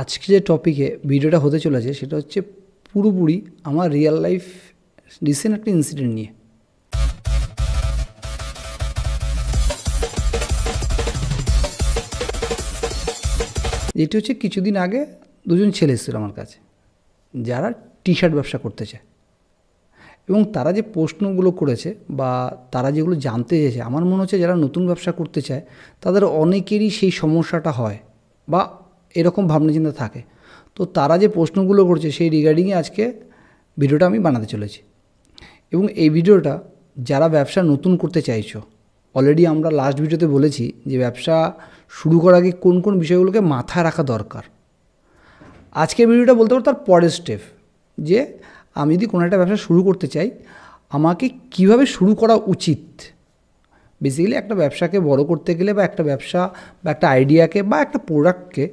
আজকে যে টপিকে ভিডিওটা হতে চলেছে সেটা হচ্ছে পুরোপুরি আমার রিয়েল লাইফ রিসেন্ট একটা ইনসিডেন্ট নিয়ে এটি হচ্ছে কিছুদিন আগে দুজন ছেলে এসেছিল আমার কাছে যারা টি শার্ট ব্যবসা করতে চায় এবং তারা যে প্রশ্নগুলো করেছে বা তারা যেগুলো জানতে চেয়েছে আমার মনে হচ্ছে যারা নতুন ব্যবসা করতে চায় তাদের অনেকেরই সেই সমস্যাটা হয় বা এরকম ভাবনা চিন্তা থাকে তো তারা যে প্রশ্নগুলো করছে সেই রিগার্ডিংয়ে আজকে ভিডিওটা আমি বানাতে চলেছি এবং এই ভিডিওটা যারা ব্যবসা নতুন করতে চাইছো অলরেডি আমরা লাস্ট ভিডিওতে বলেছি যে ব্যবসা শুরু করার আগে কোন কোন বিষয়গুলোকে মাথায় রাখা দরকার আজকে ভিডিওটা বলতে পারো তার পরের স্টেপ যে আমি যদি কোনো একটা ব্যবসা শুরু করতে চাই আমাকে কিভাবে শুরু করা উচিত বেসিক্যালি একটা ব্যবসাকে বড় করতে গেলে বা একটা ব্যবসা বা একটা আইডিয়াকে বা একটা প্রোডাক্টকে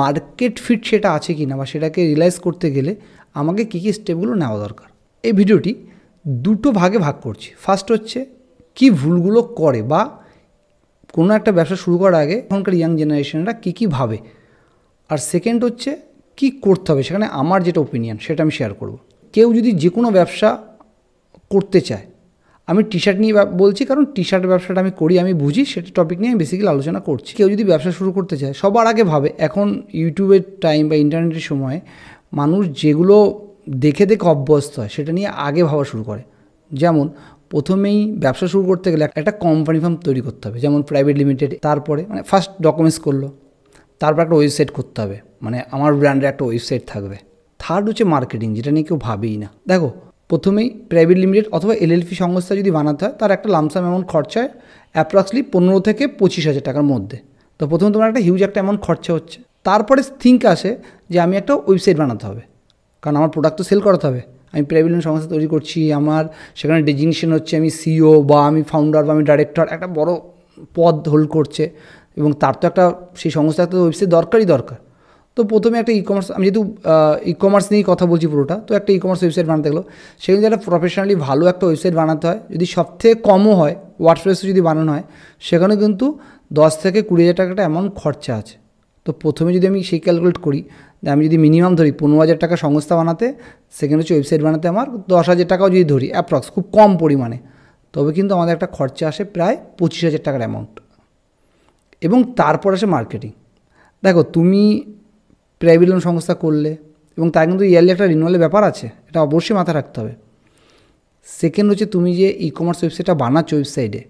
মার্কেট ফিট সেটা আছে কি না বা সেটাকে রিয়েলাইজ করতে গেলে আমাকে কী কী স্টেপগুলো নেওয়া দরকার এই ভিডিওটি দুটো ভাগে ভাগ করছি ফার্স্ট হচ্ছে কি ভুলগুলো করে বা কোনো একটা ব্যবসা শুরু করার আগে এখনকার ইয়াং জেনারেশনরা কী কী ভাবে আর সেকেন্ড হচ্ছে কি করতে হবে সেখানে আমার যেটা ওপিনিয়ন সেটা আমি শেয়ার করব কেউ যদি যে কোনো ব্যবসা করতে চায় আমি টি শার্ট নিয়ে বলছি কারণ টি শার্ট ব্যবসাটা আমি করি আমি বুঝি সেটা টপিক নিয়ে আমি বেসিক্যালি আলোচনা করছি কেউ যদি ব্যবসা শুরু করতে চায় সবার আগে ভাবে এখন ইউটিউবের টাইম বা ইন্টারনেটের সময় মানুষ যেগুলো দেখে দেখে অভ্যস্ত হয় সেটা নিয়ে আগে ভাবা শুরু করে যেমন প্রথমেই ব্যবসা শুরু করতে গেলে একটা কোম্পানি ফার্ম তৈরি করতে হবে যেমন প্রাইভেট লিমিটেড তারপরে মানে ফার্স্ট ডকুমেন্টস করলো তারপর একটা ওয়েবসাইট করতে হবে মানে আমার ব্র্যান্ডের একটা ওয়েবসাইট থাকবে থার্ড হচ্ছে মার্কেটিং যেটা নিয়ে কেউ ভাবেই না দেখো প্রথমেই প্রাইভেট লিমিটেড অথবা এলএলপি সংস্থা যদি বানাতে হয় তার একটা লামসাম অ্যামাউন্ট হয় অ্যাপ্রক্সলি পনেরো থেকে পঁচিশ হাজার টাকার মধ্যে তো প্রথমে তোমার একটা হিউজ একটা অ্যামাউন্ট খরচা হচ্ছে তারপরে থিঙ্ক আসে যে আমি একটা ওয়েবসাইট বানাতে হবে কারণ আমার প্রোডাক্ট তো সেল করাতে হবে আমি প্রাইভেট লিমিটেড সংস্থা তৈরি করছি আমার সেখানে ডেজিগনেশন হচ্ছে আমি সিও বা আমি ফাউন্ডার বা আমি ডাইরেক্টর একটা বড় পদ হোল্ড করছে এবং তার তো একটা সেই সংস্থা তো ওয়েবসাইট দরকারই দরকার তো প্রথমে একটা ই কমার্স আমি যেহেতু ই কমার্স নিয়েই কথা বলছি পুরোটা তো একটা ই কমার্স ওয়েবসাইট বানাতে গেলো সেখানে একটা প্রফেশনালি ভালো একটা ওয়েবসাইট বানাতে হয় যদি সবথেকে কমও হয় ওয়ার্ডপ্রেসে যদি বানানো হয় সেখানে কিন্তু দশ থেকে কুড়ি হাজার টাকাটা অ্যামাউন্ট খরচা আছে তো প্রথমে যদি আমি সেই ক্যালকুলেট করি আমি যদি মিনিমাম ধরি পনেরো হাজার টাকা সংস্থা বানাতে সেখানে হচ্ছে ওয়েবসাইট বানাতে আমার দশ হাজার টাকাও যদি ধরি অ্যাপ্রক্স খুব কম পরিমাণে তবে কিন্তু আমাদের একটা খরচা আসে প্রায় পঁচিশ হাজার টাকার অ্যামাউন্ট এবং তারপর আসে মার্কেটিং দেখো তুমি প্রাইভেট লোন সংস্থা করলে এবং তার কিন্তু ইয়ারলি একটা রিনুয়ালের ব্যাপার আছে এটা অবশ্যই মাথায় রাখতে হবে সেকেন্ড হচ্ছে তুমি যে ই কমার্স ওয়েবসাইটটা বানাচ্ছ ওয়েবসাইটে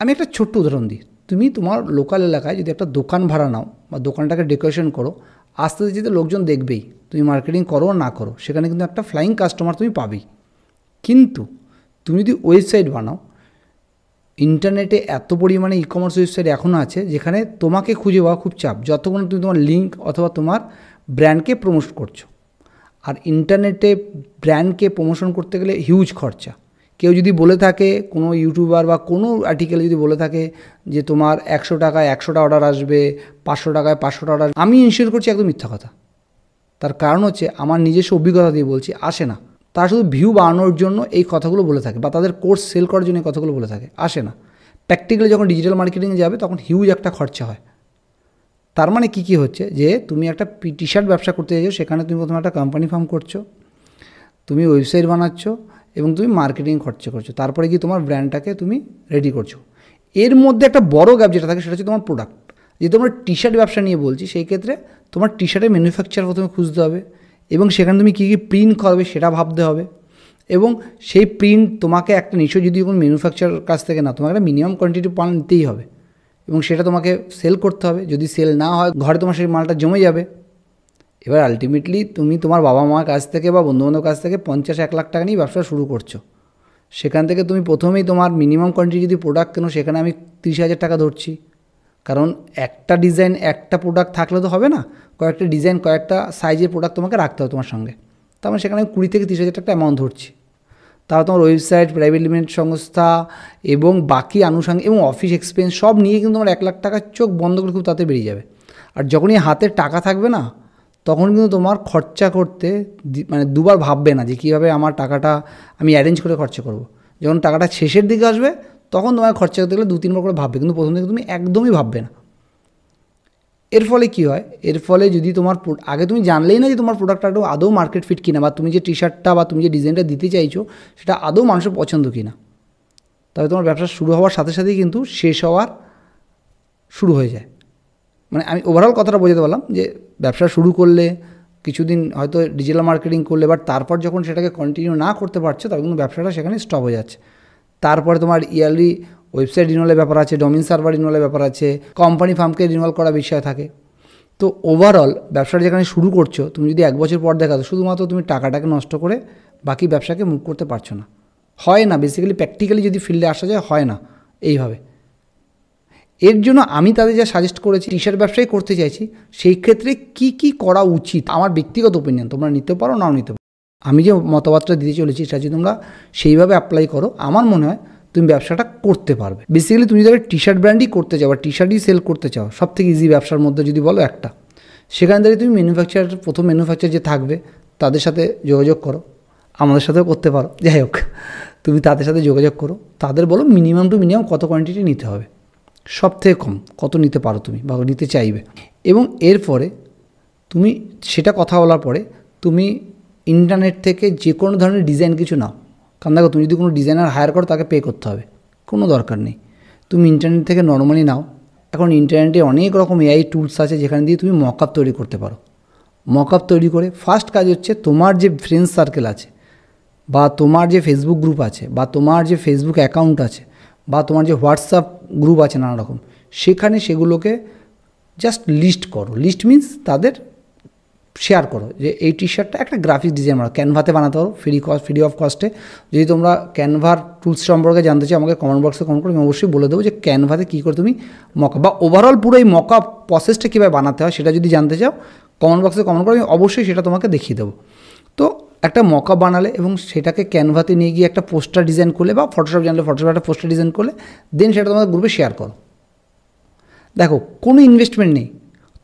আমি একটা ছোট্ট উদাহরণ দিই তুমি তোমার লোকাল এলাকায় যদি একটা দোকান ভাড়া নাও বা দোকানটাকে ডেকোরেশন করো আস্তে আস্তে যদি লোকজন দেখবেই তুমি মার্কেটিং করো না করো সেখানে কিন্তু একটা ফ্লাইং কাস্টমার তুমি পাবেই কিন্তু তুমি যদি ওয়েবসাইট বানাও ইন্টারনেটে এত পরিমাণে ই কমার্স ওয়েবসাইট এখনও আছে যেখানে তোমাকে খুঁজে পাওয়া খুব চাপ যতক্ষণ তুমি তোমার লিঙ্ক অথবা তোমার ব্র্যান্ডকে প্রমোট করছো আর ইন্টারনেটে ব্র্যান্ডকে প্রমোশন করতে গেলে হিউজ খরচা কেউ যদি বলে থাকে কোনো ইউটিউবার বা কোনো আর্টিকেল যদি বলে থাকে যে তোমার একশো টাকায় একশোটা অর্ডার আসবে পাঁচশো টাকায় পাঁচশোটা অর্ডার আমি ইনশিওর করছি একদম মিথ্যা কথা তার কারণ হচ্ছে আমার নিজস্ব অভিজ্ঞতা দিয়ে বলছি আসে না তারা শুধু ভিউ বাড়ানোর জন্য এই কথাগুলো বলে থাকে বা তাদের কোর্স সেল করার জন্য এই কথাগুলো বলে থাকে আসে না প্র্যাকটিক্যালি যখন ডিজিটাল মার্কেটিংয়ে যাবে তখন হিউজ একটা খরচা হয় তার মানে কি কি হচ্ছে যে তুমি একটা টি শার্ট ব্যবসা করতে চাইছো সেখানে তুমি প্রথমে একটা কোম্পানি ফার্ম করছো তুমি ওয়েবসাইট বানাচ্ছ এবং তুমি মার্কেটিং খরচা করছো তারপরে কি তোমার ব্র্যান্ডটাকে তুমি রেডি করছো এর মধ্যে একটা বড় গ্যাপ যেটা থাকে সেটা হচ্ছে তোমার প্রোডাক্ট যে তোমার টি শার্ট ব্যবসা নিয়ে বলছি সেই ক্ষেত্রে তোমার টি শার্টের ম্যানুফ্যাকচার প্রথমে খুঁজতে হবে এবং সেখানে তুমি কী কী প্রিন্ট করবে সেটা ভাবতে হবে এবং সেই প্রিন্ট তোমাকে একটা নিশ্চয়ই যদি কোনো ম্যানুফ্যাকচার কাছ থেকে না তোমাকে একটা মিনিমাম কোয়ান্টিটি পান নিতেই হবে এবং সেটা তোমাকে সেল করতে হবে যদি সেল না হয় ঘরে তোমার সেই মালটা জমে যাবে এবার আলটিমেটলি তুমি তোমার বাবা মার কাছ থেকে বা বন্ধুবান্ধব কাছ থেকে পঞ্চাশ এক লাখ টাকা নিয়ে ব্যবসা শুরু করছো সেখান থেকে তুমি প্রথমেই তোমার মিনিমাম কোয়ান্টিটি যদি প্রোডাক্ট কেনো সেখানে আমি তিরিশ হাজার টাকা ধরছি কারণ একটা ডিজাইন একটা প্রোডাক্ট থাকলে তো হবে না কয়েকটা ডিজাইন কয়েকটা সাইজের প্রোডাক্ট তোমাকে রাখতে হবে তোমার সঙ্গে তার মানে সেখানে আমি কুড়ি থেকে তিরিশ হাজার টাকা অ্যামাউন্ট ধরছি তারা তোমার ওয়েবসাইট প্রাইভেট লিমিটেড সংস্থা এবং বাকি আনুষঙ্গিক এবং অফিস এক্সপেন্স সব নিয়ে কিন্তু তোমার এক লাখ টাকার চোখ বন্ধ করে খুব তাতে বেরিয়ে যাবে আর যখনই হাতে টাকা থাকবে না তখন কিন্তু তোমার খরচা করতে মানে দুবার ভাববে না যে কীভাবে আমার টাকাটা আমি অ্যারেঞ্জ করে খরচা করব। যখন টাকাটা শেষের দিকে আসবে তখন তোমার খরচা করতে গেলে দু তিনবার করে ভাববে কিন্তু প্রথম দিকে তুমি একদমই ভাববে না এর ফলে কি হয় এর ফলে যদি তোমার আগে তুমি জানলেই না যে তোমার প্রোডাক্টটা একটু আদৌ মার্কেট ফিট কিনা বা তুমি যে টি শার্টটা বা তুমি যে ডিজাইনটা দিতে চাইছো সেটা আদৌ মানুষের পছন্দ কিনা তবে তোমার ব্যবসা শুরু হওয়ার সাথে সাথেই কিন্তু শেষ হওয়ার শুরু হয়ে যায় মানে আমি ওভারঅল কথাটা বোঝাতে পারলাম যে ব্যবসা শুরু করলে কিছুদিন হয়তো ডিজিটাল মার্কেটিং করলে বাট তারপর যখন সেটাকে কন্টিনিউ না করতে পারছো তখন কিন্তু ব্যবসাটা সেখানে স্টপ হয়ে যাচ্ছে তারপরে তোমার ইয়ারলি ওয়েবসাইট রিনুয়ালের ব্যাপার আছে ডোমিন সার্ভার রিনুয়ালের ব্যাপার আছে কোম্পানি ফার্মকে রিনুয়াল করা বিষয় থাকে তো ওভারঅল ব্যবসাটা যেখানে শুরু করছো তুমি যদি এক বছর পর দেখাতো শুধুমাত্র তুমি টাকাটাকে নষ্ট করে বাকি ব্যবসাকে মুখ করতে পারছো না হয় না বেসিক্যালি প্র্যাকটিক্যালি যদি ফিল্ডে আসা যায় হয় না এইভাবে এর জন্য আমি তাদের যা সাজেস্ট করেছি টিশার ব্যবসায় করতে চাইছি সেই ক্ষেত্রে কি কি করা উচিত আমার ব্যক্তিগত ওপিনিয়ন তোমরা নিতে পারো নাও নিতে পারো আমি যে মতবাদটা দিতে চলেছি সেটা যদি তোমরা সেইভাবে অ্যাপ্লাই করো আমার মনে হয় তুমি ব্যবসাটা করতে পারবে বেসিক্যালি তুমি যদি টি শার্ট ব্র্যান্ডই করতে চাও বা টি শার্টই সেল করতে চাও সব থেকে ইজি ব্যবসার মধ্যে যদি বলো একটা সেখান থেকে তুমি ম্যানুফ্যাকচার প্রথম ম্যানুফ্যাকচার যে থাকবে তাদের সাথে যোগাযোগ করো আমাদের সাথেও করতে পারো যাই হোক তুমি তাদের সাথে যোগাযোগ করো তাদের বলো মিনিমাম টু মিনিমাম কত কোয়ান্টিটি নিতে হবে সব থেকে কম কত নিতে পারো তুমি বা নিতে চাইবে এবং এরপরে তুমি সেটা কথা বলার পরে তুমি ইন্টারনেট থেকে যে কোনো ধরনের ডিজাইন কিছু নাও কারণ দেখো তুমি যদি কোনো ডিজাইনার হায়ার করো তাকে পে করতে হবে কোনো দরকার নেই তুমি ইন্টারনেট থেকে নর্মালি নাও এখন ইন্টারনেটে অনেক রকম এআই টুলস আছে যেখানে দিয়ে তুমি মক আপ তৈরি করতে পারো মক আপ তৈরি করে ফার্স্ট কাজ হচ্ছে তোমার যে ফ্রেন্ড সার্কেল আছে বা তোমার যে ফেসবুক গ্রুপ আছে বা তোমার যে ফেসবুক অ্যাকাউন্ট আছে বা তোমার যে হোয়াটসঅ্যাপ গ্রুপ আছে নানা রকম সেখানে সেগুলোকে জাস্ট লিস্ট করো লিস্ট মিন্স তাদের শেয়ার করো যে এই টি শার্টটা একটা গ্রাফিক্স ডিজাইন বানাও ক্যানভাতে বানাতে পারো ফ্রি কস্ট ফ্রি অফ কস্টে যদি তোমরা ক্যানভার টুলস সম্পর্কে জানতে চাও আমাকে কমেন্ট বক্সে কমেন্ট করো আমি অবশ্যই বলে দেবো যে ক্যানভাতে কী করে তুমি মকআপ বা ওভারঅল পুরো এই মকআপ প্রসেসটা কীভাবে বানাতে হয় সেটা যদি জানতে চাও কমেন্ট বক্সে কমেন্ট করো আমি অবশ্যই সেটা তোমাকে দেখিয়ে দেবো তো একটা মকআপ বানালে এবং সেটাকে ক্যানভাতে নিয়ে গিয়ে একটা পোস্টার ডিজাইন করলে বা ফটোশপ জানলে ফটোশপ একটা পোস্টার ডিজাইন করলে দেন সেটা তোমাদের গ্রুপে শেয়ার করো দেখো কোনো ইনভেস্টমেন্ট নেই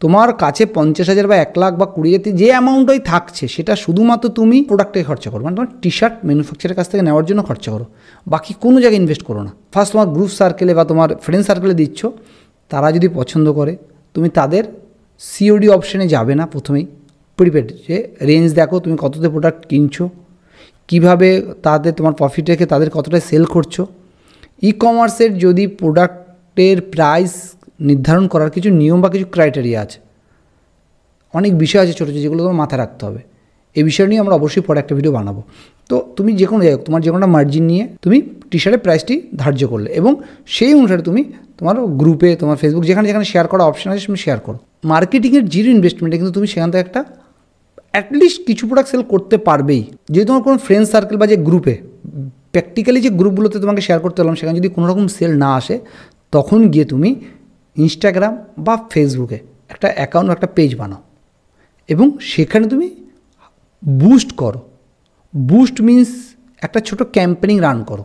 তোমার কাছে পঞ্চাশ হাজার বা এক লাখ বা কুড়ি হাজার যে অ্যামাউন্টই থাকছে সেটা শুধুমাত্র তুমি প্রোডাক্টে খরচা করো মানে তোমার টি শার্ট ম্যানুফ্যাকচারের কাছ থেকে নেওয়ার জন্য খরচা করো বাকি কোনো জায়গায় ইনভেস্ট করো না ফার্স্ট তোমার গ্রুপ সার্কেলে বা তোমার ফ্রেন্ড সার্কেলে দিচ্ছ তারা যদি পছন্দ করে তুমি তাদের সিওডি অপশানে যাবে না প্রথমেই প্রিপেড যে রেঞ্জ দেখো তুমি কততে প্রোডাক্ট কিনছো কিভাবে তাদের তোমার প্রফিট রেখে তাদের কতটা সেল করছো ই কমার্সের যদি প্রোডাক্টের প্রাইস নির্ধারণ করার কিছু নিয়ম বা কিছু ক্রাইটেরিয়া আছে অনেক বিষয় আছে ছোটো যেগুলো তোমার মাথায় রাখতে হবে এই বিষয় নিয়ে আমরা অবশ্যই পরে একটা ভিডিও বানাবো তো তুমি যে কোনো যাই হোক তোমার যে কোনো মার্জিন নিয়ে তুমি টি শার্টের প্রাইসটি ধার্য করলে এবং সেই অনুসারে তুমি তোমার গ্রুপে তোমার ফেসবুক যেখানে যেখানে শেয়ার করা অপশন আছে তুমি শেয়ার করো মার্কেটিংয়ের জিরো ইনভেস্টমেন্টে কিন্তু তুমি সেখান থেকে একটা অ্যাটলিস্ট কিছু প্রোডাক্ট সেল করতে পারবেই যে তোমার কোনো ফ্রেন্ড সার্কেল বা যে গ্রুপে প্র্যাকটিক্যালি যে গ্রুপগুলোতে তোমাকে শেয়ার করতে হলাম সেখানে যদি কোনো রকম সেল না আসে তখন গিয়ে তুমি ইনস্টাগ্রাম বা ফেসবুকে একটা অ্যাকাউন্ট একটা পেজ বানাও এবং সেখানে তুমি বুস্ট করো বুস্ট মিন্স একটা ছোট ক্যাম্পেনিং রান করো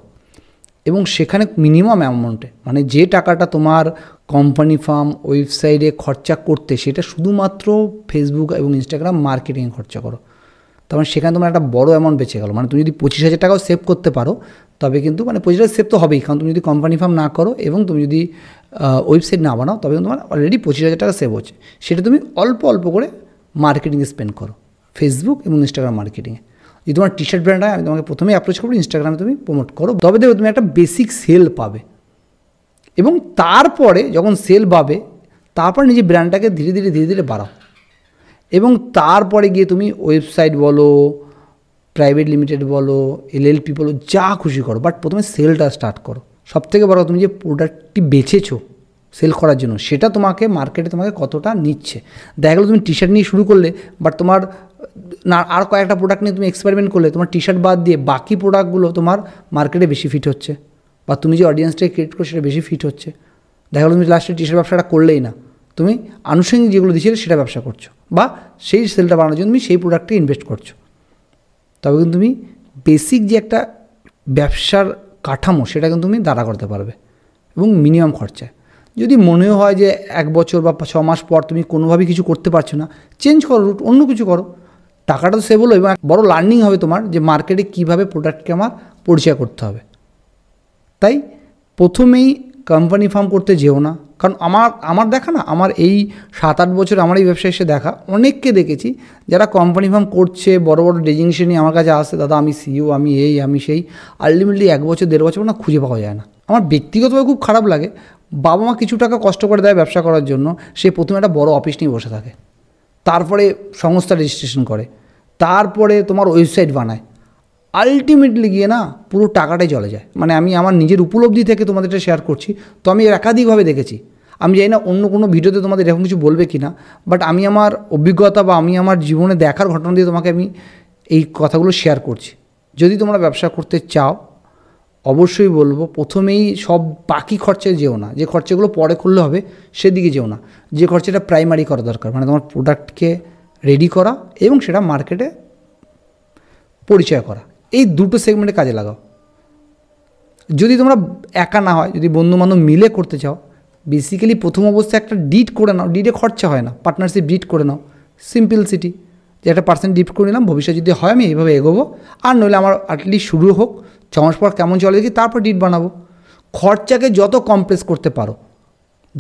এবং সেখানে মিনিমাম অ্যামাউন্টে মানে যে টাকাটা তোমার কোম্পানি ফার্ম ওয়েবসাইটে খরচা করতে সেটা শুধুমাত্র ফেসবুক এবং ইনস্টাগ্রাম মার্কেটিংয়ে খরচা করো তখন মানে সেখানে তোমার একটা বড় অ্যামাউন্ট বেঁচে গেলো মানে তুমি যদি পঁচিশ হাজার টাকাও সেভ করতে পারো তবে কিন্তু মানে পঁচিশ সেভ তো হবেই কারণ তুমি যদি কোম্পানি ফার্ম না করো এবং তুমি যদি ওয়েবসাইট না বানাও তবে তোমার মানে অলরেডি পঁচিশ হাজার টাকা সেভ হচ্ছে সেটা তুমি অল্প অল্প করে মার্কেটিংয়ে স্পেন্ড করো ফেসবুক এবং ইনস্টাগ্রাম মার্কেটিংয়ে যদি তোমার টি শার্ট ব্র্যান্ড হয় আমি তোমাকে প্রথমেই অ্যাপ্রোচ করবো ইনস্টাগ্রামে তুমি প্রমোট করো তবে দেখো তুমি একটা বেসিক সেল পাবে এবং তারপরে যখন সেল পাবে তারপর নিজে ব্র্যান্ডটাকে ধীরে ধীরে ধীরে ধীরে বাড়াও এবং তারপরে গিয়ে তুমি ওয়েবসাইট বলো প্রাইভেট লিমিটেড বলো এল এল পি বলো যা খুশি করো বাট প্রথমে সেলটা স্টার্ট করো সব থেকে বড় তুমি যে প্রোডাক্টটি বেছেছ সেল করার জন্য সেটা তোমাকে মার্কেটে তোমাকে কতটা নিচ্ছে দেখা গেলো তুমি টি শার্ট নিয়ে শুরু করলে বাট তোমার না আর কয়েকটা প্রোডাক্ট নিয়ে তুমি এক্সপেরিমেন্ট করলে তোমার টি শার্ট বাদ দিয়ে বাকি প্রোডাক্টগুলো তোমার মার্কেটে বেশি ফিট হচ্ছে বা তুমি যে অডিয়েন্সটাকে ক্রিয়েট করো সেটা বেশি ফিট হচ্ছে দেখা গেলো তুমি লাস্টে টি শার্ট ব্যবসাটা করলেই না তুমি আনুষঙ্গিক যেগুলো দিয়েছিলে সেটা ব্যবসা করছো বা সেই সেলটা বানানোর জন্য তুমি সেই প্রোডাক্টে ইনভেস্ট করছো তবে কিন্তু তুমি বেসিক যে একটা ব্যবসার কাঠামো সেটা কিন্তু তুমি দাঁড়া করতে পারবে এবং মিনিমাম খরচায় যদি মনেও হয় যে এক বছর বা ছ মাস পর তুমি কোনোভাবেই কিছু করতে পারছো না চেঞ্জ করো রুট অন্য কিছু করো টাকাটা তো সেভ হলো এবং বড় লার্নিং হবে তোমার যে মার্কেটে কীভাবে প্রোডাক্টকে আমার পরিচয় করতে হবে তাই প্রথমেই কোম্পানি ফার্ম করতে যেও না কারণ আমার আমার দেখা না আমার এই সাত আট বছর আমার এই ব্যবসা এসে দেখা অনেককে দেখেছি যারা কোম্পানি ফার্ম করছে বড় বড় ডেজিংশে নিয়ে আমার কাছে আসে দাদা আমি সিইও আমি এই আমি সেই আলটিমেটলি এক বছর দেড় বছর না খুঁজে পাওয়া যায় না আমার ব্যক্তিগতভাবে খুব খারাপ লাগে বাবা মা কিছু টাকা কষ্ট করে দেয় ব্যবসা করার জন্য সে প্রথমে একটা বড় অফিস নিয়ে বসে থাকে তারপরে সংস্থা রেজিস্ট্রেশন করে তারপরে তোমার ওয়েবসাইট বানায় আলটিমেটলি গিয়ে না পুরো টাকাটাই চলে যায় মানে আমি আমার নিজের উপলব্ধি থেকে তোমাদের এটা শেয়ার করছি তো আমি একাধিকভাবে দেখেছি আমি জানি না অন্য কোনো ভিডিওতে তোমাদের এরকম কিছু বলবে কি না বাট আমি আমার অভিজ্ঞতা বা আমি আমার জীবনে দেখার ঘটনা দিয়ে তোমাকে আমি এই কথাগুলো শেয়ার করছি যদি তোমরা ব্যবসা করতে চাও অবশ্যই বলবো প্রথমেই সব বাকি খরচে যেও না যে খরচাগুলো পরে করলে হবে সেদিকে যেও না যে খরচাটা প্রাইমারি করা দরকার মানে তোমার প্রোডাক্টকে রেডি করা এবং সেটা মার্কেটে পরিচয় করা এই দুটো সেগমেন্টে কাজে লাগাও যদি তোমরা একা না হয় যদি বন্ধু বান্ধব মিলে করতে চাও বেসিক্যালি প্রথম অবস্থায় একটা ডিট করে নাও ডিডে খরচা হয় না পার্টনারশিপ ডিট করে নাও সিম্পল সিটি যে একটা পার্সেন্ট ডিট করে নিলাম ভবিষ্যতে যদি হয় আমি এইভাবে এগোবো আর নইলে আমার আটলিস্ট শুরু হোক ছ মাস পর কেমন চলে দেখি তারপর ডিট বানাবো খরচাকে যত কমপ্লেস করতে পারো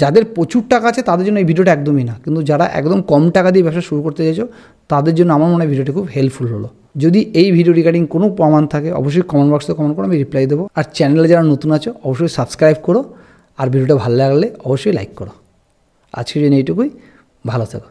যাদের প্রচুর টাকা আছে তাদের জন্য এই ভিডিওটা একদমই না কিন্তু যারা একদম কম টাকা দিয়ে ব্যবসা শুরু করতে চাইছো তাদের জন্য আমার মনে হয় ভিডিওটি খুব হেল্পফুল হলো যদি এই ভিডিও রিগার্ডিং কোনো প্রমাণ থাকে অবশ্যই কমেন্ট বক্সে কমেন্ট করো আমি রিপ্লাই দেবো আর চ্যানেলে যারা নতুন আছো অবশ্যই সাবস্ক্রাইব করো আর ভিডিওটা ভালো লাগলে অবশ্যই লাইক করো আজকের জন্য এইটুকুই ভালো থাকো